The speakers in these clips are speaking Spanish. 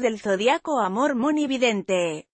del zodiaco amor monividente.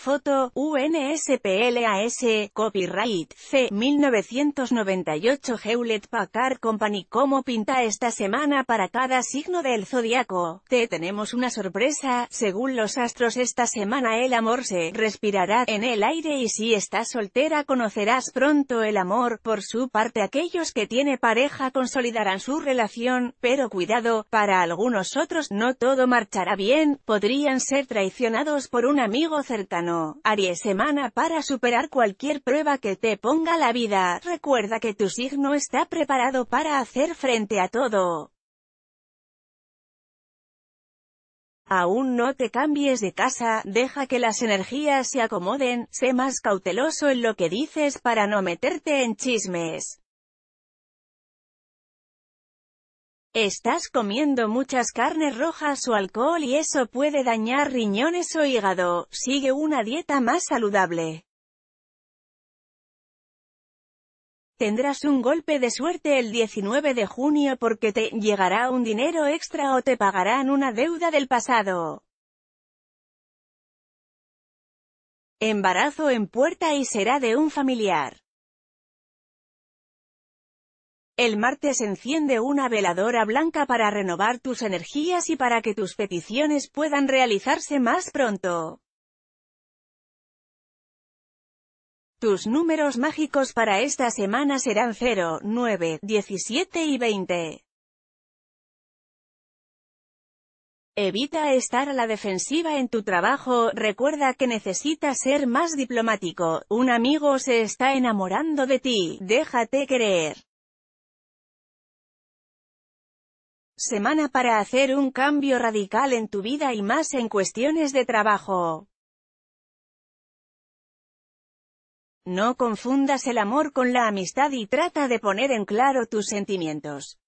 Foto, UNSPLAS, Copyright, C. 1998 Hewlett Packard Company Cómo pinta esta semana para cada signo del zodiaco. Te tenemos una sorpresa, según los astros esta semana el amor se respirará en el aire y si estás soltera conocerás pronto el amor. Por su parte aquellos que tiene pareja consolidarán su relación, pero cuidado, para algunos otros no todo marchará bien, podrían ser traicionados por un amigo cercano. Aries semana para superar cualquier prueba que te ponga la vida. Recuerda que tu signo está preparado para hacer frente a todo. Aún no te cambies de casa, deja que las energías se acomoden, sé más cauteloso en lo que dices para no meterte en chismes. Estás comiendo muchas carnes rojas o alcohol y eso puede dañar riñones o hígado, sigue una dieta más saludable. Tendrás un golpe de suerte el 19 de junio porque te llegará un dinero extra o te pagarán una deuda del pasado. Embarazo en puerta y será de un familiar. El martes enciende una veladora blanca para renovar tus energías y para que tus peticiones puedan realizarse más pronto. Tus números mágicos para esta semana serán 0, 9, 17 y 20. Evita estar a la defensiva en tu trabajo, recuerda que necesitas ser más diplomático, un amigo se está enamorando de ti, déjate creer. semana para hacer un cambio radical en tu vida y más en cuestiones de trabajo. No confundas el amor con la amistad y trata de poner en claro tus sentimientos.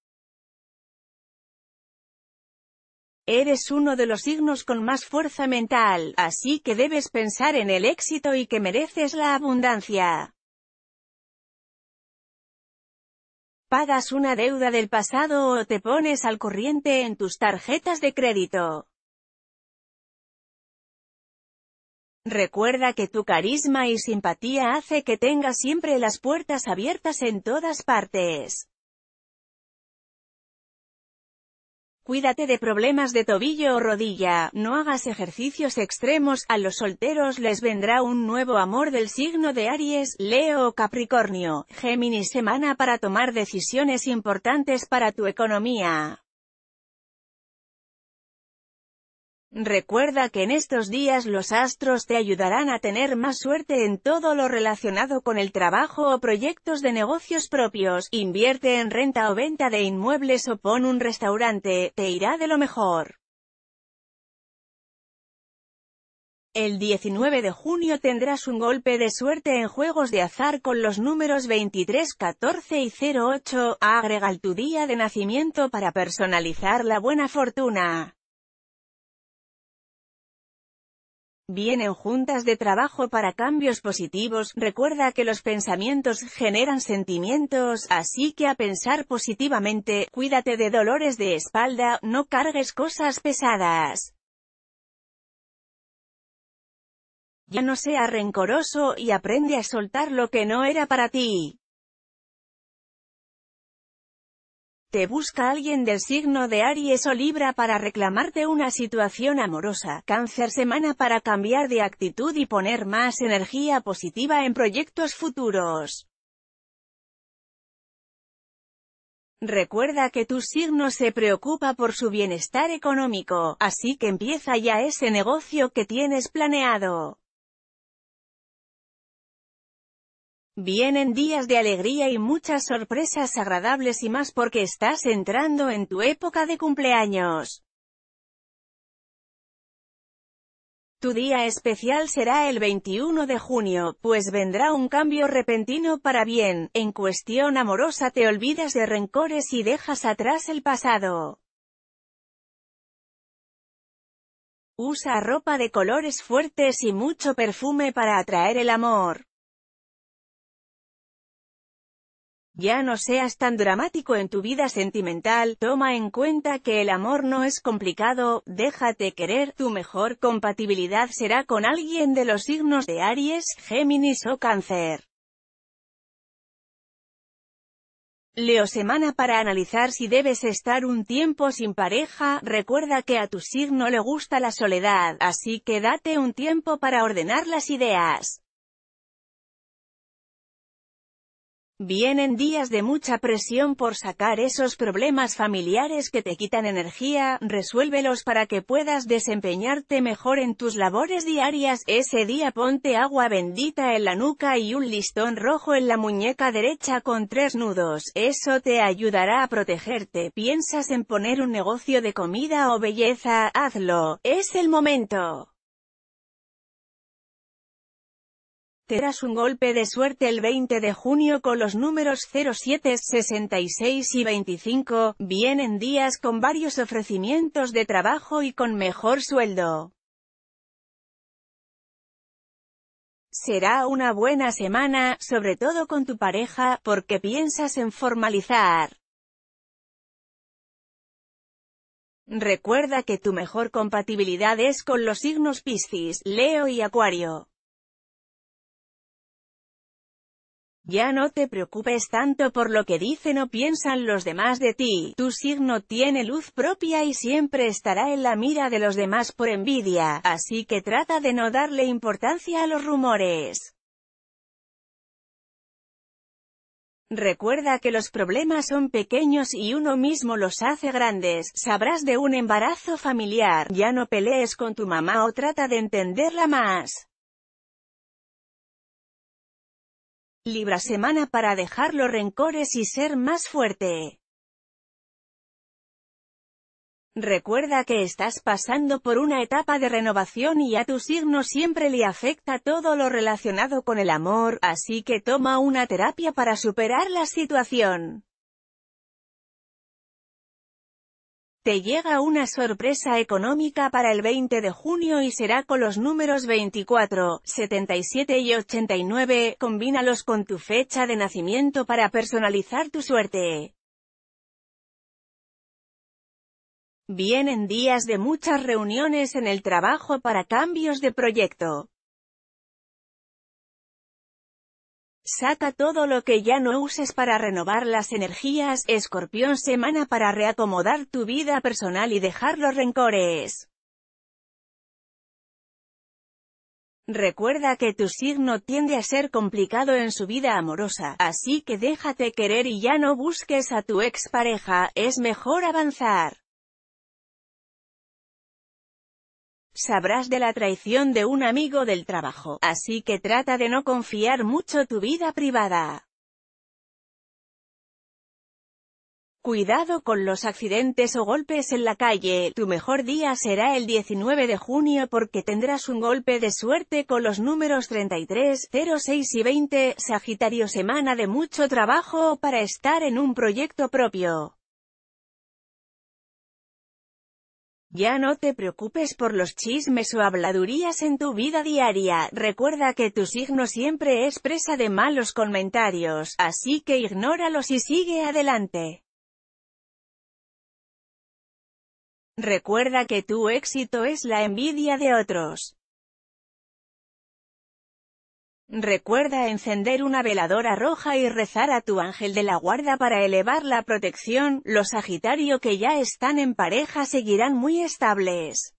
Eres uno de los signos con más fuerza mental, así que debes pensar en el éxito y que mereces la abundancia. pagas una deuda del pasado o te pones al corriente en tus tarjetas de crédito. Recuerda que tu carisma y simpatía hace que tengas siempre las puertas abiertas en todas partes. Cuídate de problemas de tobillo o rodilla, no hagas ejercicios extremos, a los solteros les vendrá un nuevo amor del signo de Aries, Leo o Capricornio. Géminis semana para tomar decisiones importantes para tu economía. Recuerda que en estos días los astros te ayudarán a tener más suerte en todo lo relacionado con el trabajo o proyectos de negocios propios, invierte en renta o venta de inmuebles o pon un restaurante, te irá de lo mejor. El 19 de junio tendrás un golpe de suerte en juegos de azar con los números 23, 14 y 08, agrega tu día de nacimiento para personalizar la buena fortuna. Vienen juntas de trabajo para cambios positivos, recuerda que los pensamientos generan sentimientos, así que a pensar positivamente, cuídate de dolores de espalda, no cargues cosas pesadas. Ya no sea rencoroso y aprende a soltar lo que no era para ti. Te busca alguien del signo de Aries o Libra para reclamarte una situación amorosa. Cáncer semana para cambiar de actitud y poner más energía positiva en proyectos futuros. Recuerda que tu signo se preocupa por su bienestar económico, así que empieza ya ese negocio que tienes planeado. Vienen días de alegría y muchas sorpresas agradables y más porque estás entrando en tu época de cumpleaños. Tu día especial será el 21 de junio, pues vendrá un cambio repentino para bien, en cuestión amorosa te olvidas de rencores y dejas atrás el pasado. Usa ropa de colores fuertes y mucho perfume para atraer el amor. Ya no seas tan dramático en tu vida sentimental, toma en cuenta que el amor no es complicado, déjate querer, tu mejor compatibilidad será con alguien de los signos de Aries, Géminis o Cáncer. Leo semana para analizar si debes estar un tiempo sin pareja, recuerda que a tu signo le gusta la soledad, así que date un tiempo para ordenar las ideas. Vienen días de mucha presión por sacar esos problemas familiares que te quitan energía, resuélvelos para que puedas desempeñarte mejor en tus labores diarias, ese día ponte agua bendita en la nuca y un listón rojo en la muñeca derecha con tres nudos, eso te ayudará a protegerte, piensas en poner un negocio de comida o belleza, hazlo, es el momento. Serás un golpe de suerte el 20 de junio con los números 07, 66 y 25, en días con varios ofrecimientos de trabajo y con mejor sueldo. Será una buena semana, sobre todo con tu pareja, porque piensas en formalizar. Recuerda que tu mejor compatibilidad es con los signos Piscis, Leo y Acuario. Ya no te preocupes tanto por lo que dicen o piensan los demás de ti, tu signo tiene luz propia y siempre estará en la mira de los demás por envidia, así que trata de no darle importancia a los rumores. Recuerda que los problemas son pequeños y uno mismo los hace grandes, sabrás de un embarazo familiar, ya no pelees con tu mamá o trata de entenderla más. Libra semana para dejar los rencores y ser más fuerte. Recuerda que estás pasando por una etapa de renovación y a tu signo siempre le afecta todo lo relacionado con el amor, así que toma una terapia para superar la situación. Te llega una sorpresa económica para el 20 de junio y será con los números 24, 77 y 89, combínalos con tu fecha de nacimiento para personalizar tu suerte. Vienen días de muchas reuniones en el trabajo para cambios de proyecto. Saca todo lo que ya no uses para renovar las energías, escorpión semana para reacomodar tu vida personal y dejar los rencores. Recuerda que tu signo tiende a ser complicado en su vida amorosa, así que déjate querer y ya no busques a tu expareja, es mejor avanzar. sabrás de la traición de un amigo del trabajo, así que trata de no confiar mucho tu vida privada. Cuidado con los accidentes o golpes en la calle, tu mejor día será el 19 de junio porque tendrás un golpe de suerte con los números 33, 06 y 20, Sagitario semana de mucho trabajo para estar en un proyecto propio. Ya no te preocupes por los chismes o habladurías en tu vida diaria, recuerda que tu signo siempre es presa de malos comentarios, así que ignóralos y sigue adelante. Recuerda que tu éxito es la envidia de otros. Recuerda encender una veladora roja y rezar a tu ángel de la guarda para elevar la protección, los Sagitario que ya están en pareja seguirán muy estables.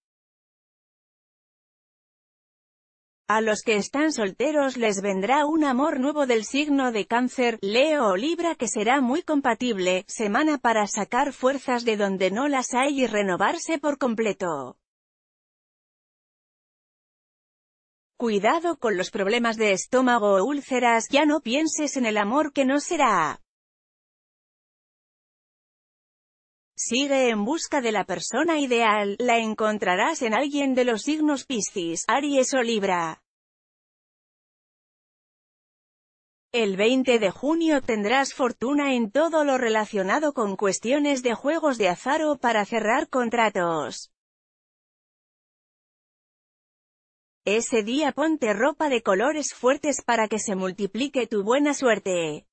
A los que están solteros les vendrá un amor nuevo del signo de cáncer, Leo o Libra que será muy compatible, semana para sacar fuerzas de donde no las hay y renovarse por completo. Cuidado con los problemas de estómago o úlceras, ya no pienses en el amor que no será. Sigue en busca de la persona ideal, la encontrarás en alguien de los signos Piscis, Aries o Libra. El 20 de junio tendrás fortuna en todo lo relacionado con cuestiones de juegos de azar o para cerrar contratos. Ese día ponte ropa de colores fuertes para que se multiplique tu buena suerte.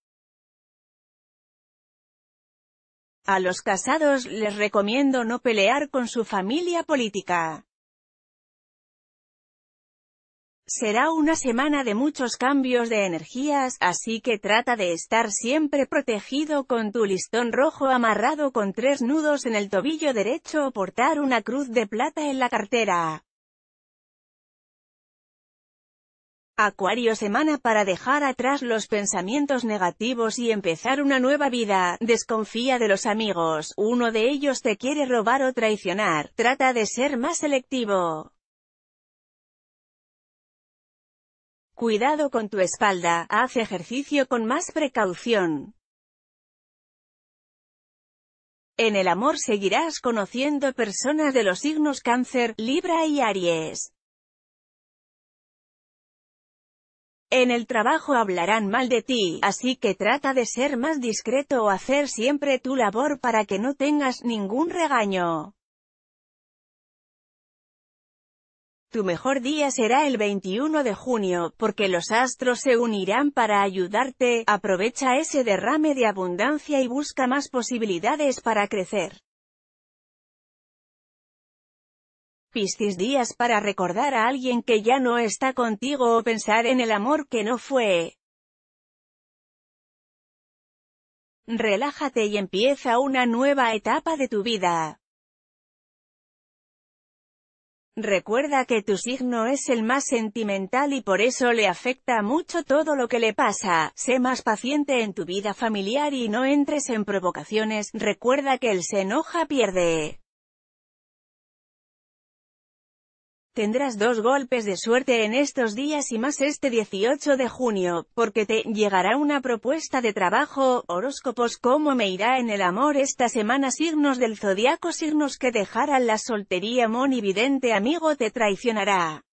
A los casados les recomiendo no pelear con su familia política. Será una semana de muchos cambios de energías, así que trata de estar siempre protegido con tu listón rojo amarrado con tres nudos en el tobillo derecho o portar una cruz de plata en la cartera. Acuario semana para dejar atrás los pensamientos negativos y empezar una nueva vida, desconfía de los amigos, uno de ellos te quiere robar o traicionar, trata de ser más selectivo. Cuidado con tu espalda, haz ejercicio con más precaución. En el amor seguirás conociendo personas de los signos cáncer, Libra y Aries. En el trabajo hablarán mal de ti, así que trata de ser más discreto o hacer siempre tu labor para que no tengas ningún regaño. Tu mejor día será el 21 de junio, porque los astros se unirán para ayudarte, aprovecha ese derrame de abundancia y busca más posibilidades para crecer. Piscis días para recordar a alguien que ya no está contigo o pensar en el amor que no fue. Relájate y empieza una nueva etapa de tu vida. Recuerda que tu signo es el más sentimental y por eso le afecta mucho todo lo que le pasa. Sé más paciente en tu vida familiar y no entres en provocaciones. Recuerda que el se enoja pierde. Tendrás dos golpes de suerte en estos días y más este 18 de junio, porque te llegará una propuesta de trabajo, horóscopos cómo me irá en el amor esta semana signos del zodiaco signos que dejarán la soltería monividente amigo te traicionará.